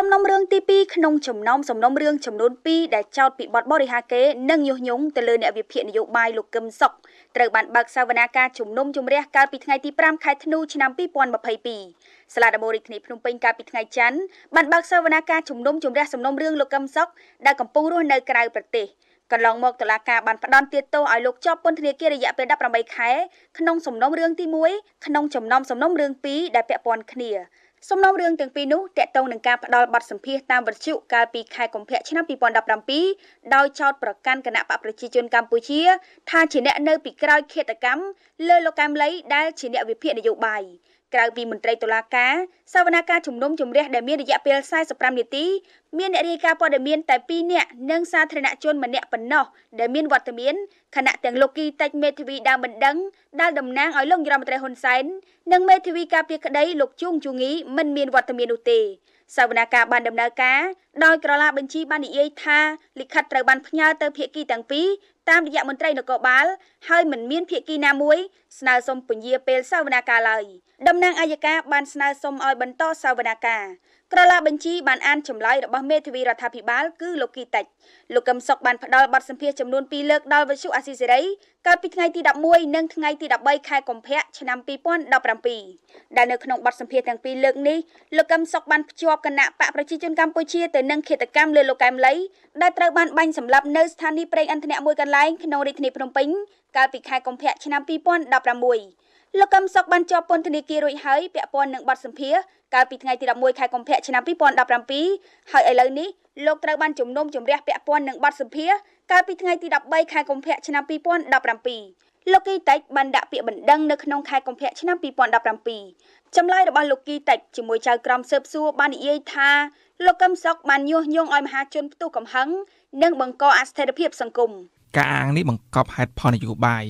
សំណុំរឿងទី2ក្នុងចំណោមសំណុំរឿងចំនួន2ដែលចោទពីបទបរិហាកេរនិងញុះញង់ទៅលើអ្នកវិភាគនយោបាយលោកកឹមសុខត្រូវបានបើកសវនាការជំនុំជម្រះកាលពីថ្ងៃទី5ខែធ្នូឆ្នាំ2022សាលាដំបូងរាជធានីភ្នំពេញកាលពីថ្ងៃច័ន្ទបានបើកសវនាការជំនុំជម្រះសំណុំរឿងលោកកឹមសុខដែលកំពុងរស់នៅក្រៅប្រទេសកន្លងមកតុលាការបានផ្តន្ទាទោសឲ្យលោកជាប់ពន្ធនាគាររយៈពេល18ខែក្នុងសំណុំរឿងទី1ក្នុងចំណោមសំណុំរឿង2ដែលពាក់ព័ន្ធគ្នាសំណុំរឿងទាំងពីរនោះតាក់ទងនឹងការផ្ដាល់បទសម្ភាសតាមវិទ្យុកាលពីខែកុម្ភៈឆ្នាំ2017ដោយចោទប្រកាន់គណៈបកប្រជាជនកម្ពុជា ថាជាអ្នកនៅពីក្រោយឃាតកម្មលើលោកកែមលីដែលជាអ្នកវិភាគនយោបាយក្រៅពីមន្ត្រីតុលាការសវនាការជំនុំជម្រះដែលមានរយៈពេល45នាទីមានអ្នករាយការណ៍ព័ត៌មានតែ2នាក់និងសាធារណជនម្នាក់ប៉ុណ្ណោះដែលមានវត្តមានខណៈទាំងលោកគីតិចមេធាវីដើមបណ្ដឹងដែលតំណាងឲ្យលោករដ្ឋមន្ត្រីហ៊ុនសែននិងមេធាវីការពារក្តី លោកជួងជងីមិនមានវត្តមាននោះទេសវនាការបានដំណើរការដោយក្រឡាបញ្ជីបាននិយាយថាលិខិតត្រូវបានផ្ញើទៅភាគីទាំងពីរតាមរយៈមន្ត្រីនគរបាលហើយមិនមានភាគីណាមួយ ស្នើសុំពញាពេលសាវនាកាឡើយតំណាងអัยការបានស្នើសុំឲ្យបន្តសាវនាកាក្រឡាបញ្ជីបានអានចម្លើយរបស់មេធាវីរដ្ឋាភិបាល គឺលោកគីតិចលោកកឹមសុខបានផ្ដល់បទសម្ភាសចំនួន2លើកដល់វិទ្យុអាស៊ីសេរីកាលពីថ្ងៃទី11និងថ្ងៃទី13ខែកុម្ភៈឆ្នាំ2017ដែលនៅក្នុងបទសម្ភាសទាំងពីរលើកនេះលោកកឹមសុខបានភ្ជាប់គណៈបកប្រជាជនកម្ពុជាទៅនឹងឃាតកម្មលើលោកកែមលីដែលត្រូវបានបាញ់សម្លាប់នៅស្ថានីយ៍ប្រេងឥន្ធនៈមួយកន្លែងក្នុងរាជធានីភ្នំពេញកាលពីខែកុម្ភៈឆ្នាំ2016លោកកឹមសុខបានជាប់ពន្ធនាគាររួចហើយពាក់ព័ន្ធនឹងបទសម្ភាសកាលពីថ្ងៃទី11ខែកុម្ភៈឆ្នាំ2017ហើយឥឡូវនេះលោកត្រូវបានជំនុំជម្រះពាក់ព័ន្ធនឹងបទសម្ភាសកាលពីថ្ងៃទី13ខែកុម្ភៈឆ្នាំ2017លោកគីតិចបានដាក់ពាក្យបណ្ដឹងនៅក្នុងខែកុម្ភៈឆ្នាំ2017ចម្លើយរបស់លោកគីតិចជាមួយចៅក្រមស៊ើបសួរបាននិយាយថាលោកកឹមសុខបានញុះញង់ឲ្យមហា ជនផ្ទុះកំហឹងនិងបង្កអស្ថិរភាពសង្គមការអាងនេះបង្កប់ហេតុផលនយោបាយ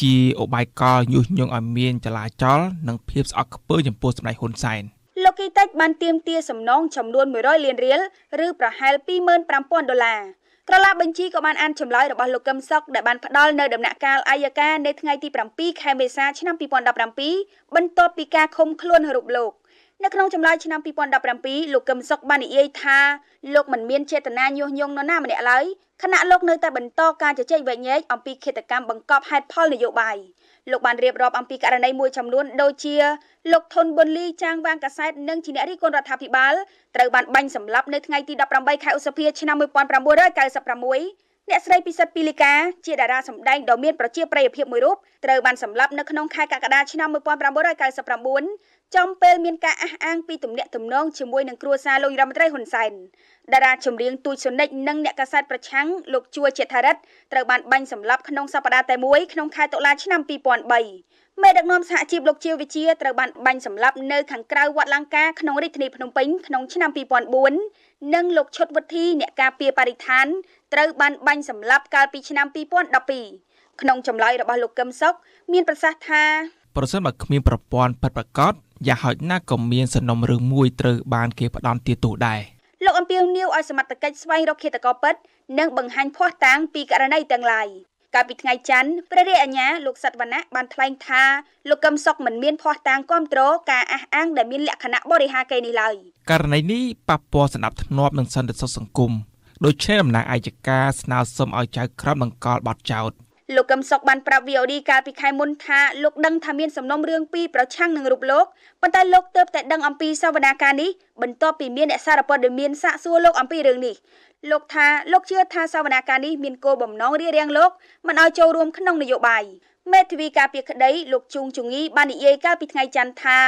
ជាឧបាយកលញុះញង់ឲ្យមានចលាចលនិងភាពស្អប់ខ្ពើចំពោះសម្ដេចហ៊ុនសែនលោកគីតិចបានទៀមទា សំណងចំនួន100លានរៀលឬប្រហែល25,000ដុល្លារក្រឡាបញ្ជីក៏បានអានចម្លើយរបស់លោកកឹមសុខដែលបានផ្ដល់នៅដំណាក់កាលអัยការនៅថ្ងៃទី7ខែមេសាឆ្នាំ2017បន្ទាប់ពីការឃុំខ្លួនរូបលោកនៅក្នុងចម្លើយឆ្នាំ2017លោកកឹមសុខបាននិយាយថាលោកមិនមានចេតនាញុះញង់នរណាម្នាក់ឡើយខណៈលោកនៅតែបន្តការជជែកវែកញែកអំពីគិតកម្មបង្កប់ហេតុផលនយោបាយលោកបានរៀបរាប់អំពីករណីមួយចំនួន ដូចជាលោកថុនប៊ុនលីចាងវាងកាសែតនិងជាអ្នករិះគន់រដ្ឋាភិបាលត្រូវបានបាញ់សម្លាប់នៅថ្ងៃទី18ខែឧសភាឆ្នាំ1996អ្នកស្រីពិសិដ្ឋពីលីកាជាតារាសម្ដែងដ៏មានប្រជាប្រិយភាពមួយរូបត្រូវបានសម្លាប់នៅក្នុងខែកក្កដាឆ្នាំ1999ចំពេលមានការអះអាងពីទំនាក់ទំនងជាមួយនឹងគ្រួសារលោករដ្ឋមន្ត្រីហ៊ុនសែនតារាចម្រៀងទូចសុនិចនិងអ្នកកាសែតប្រឆាំងលោកជួជាថារិទ្ធត្រូវបានបាញ់សម្លាប់ក្នុងសប្តាហ៍តែមួយក្នុងខែតុលាឆ្នាំ2003មេដឹកនាំសហជីពលោកជាវិជាត្រូវបានបាញ់សម្លាប់នៅខាងក្រៅវត្តលង្ការក្នុងរាជធានីភ្នំពេញក្នុងឆ្នាំ2004និងលោកឈុតវុធីអ្នកការពារបរិស្ថានត្រូវបានបាញ់សម្លាប់កាលពីឆ្នាំ2012ក្នុងចម្លើយរបស់លោកកឹមសុខមានប្រសាសន៍ថាប្រសិនបើគ្មានប្រព័ន្ធពិតប្រាកដយ៉ាងហោចណាស់ក៏មានសំណុំរឿងមួយត្រូវបាន គេផ្ដន់ទាទោសដែរលោកអំពីលនីវឲ្យសមត្ថកិច្ចស្វែងរកឃាតករពិតនិងបង្ហាញភ័ស្តុតាងពីករណីទាំងឡាយកាលពីថ្ងៃច័ន្ទព្រះរាជអាជ្ញាលោកសត្វវណ្ណៈបានថ្លែងថាលោកកឹមសុខមិនមានភ័ស្តុតាងគ្រប់គ្រងការអះអាងដែលមានលក្ខណៈបរិហាកេរ្តិ៍នេះឡើយករណីនេះប៉ះពាល់សន្តិភាពធ្នាប់និងសន្តិសុខសង្គមដូច្នេះដំណាងអាយកាស្នើសុំឲ្យចៅក្រមបង្កល់បទចោតលោកកឹមសុខបានប្រាប់ VOD កាលពីខែមុនថាលោកដឹងថាមានសំណុំរឿងពីរប្រឆាំងនឹងរូបលោកប៉ុន្តែលោកទើបតែ ដឹងអំពីសវនាការនេះបន្ទាប់ពីមានអ្នកសារព័ត៌មានសាកសួរលោកអំពីរឿងនេះលោកថាលោកជឿថាសវនាការនេះមានគោលបំណងរារាំងលោកមិនឲ្យចូលរួមក្នុង នយោបាយមេធាវីការពារក្តីលោកជួងជងីបាននិយាយកាលពីថ្ងៃច័ន្ទថា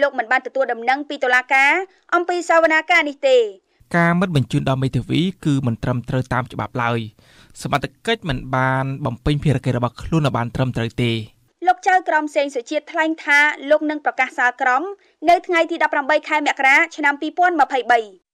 លោកមិនបានទទួលដំណឹងពីតុលាការអំពីសវនាការនេះទេការមិនបញ្ជូនដល់មេធាវីគឺមិនត្រឹមត្រូវតាមច្បាប់ឡើយសមត្ថកិច្ចមិនបានបំពេញភារកិច្ចរបស់ខ្លួនឲ្យបានត្រឹមត្រូវទេលោកចៅក្រម សេងសុជាតិថ្លែងថាលោកនឹងប្រកាសសាលក្រមនៅថ្ងៃទី18ខែមករាឆ្នាំ2023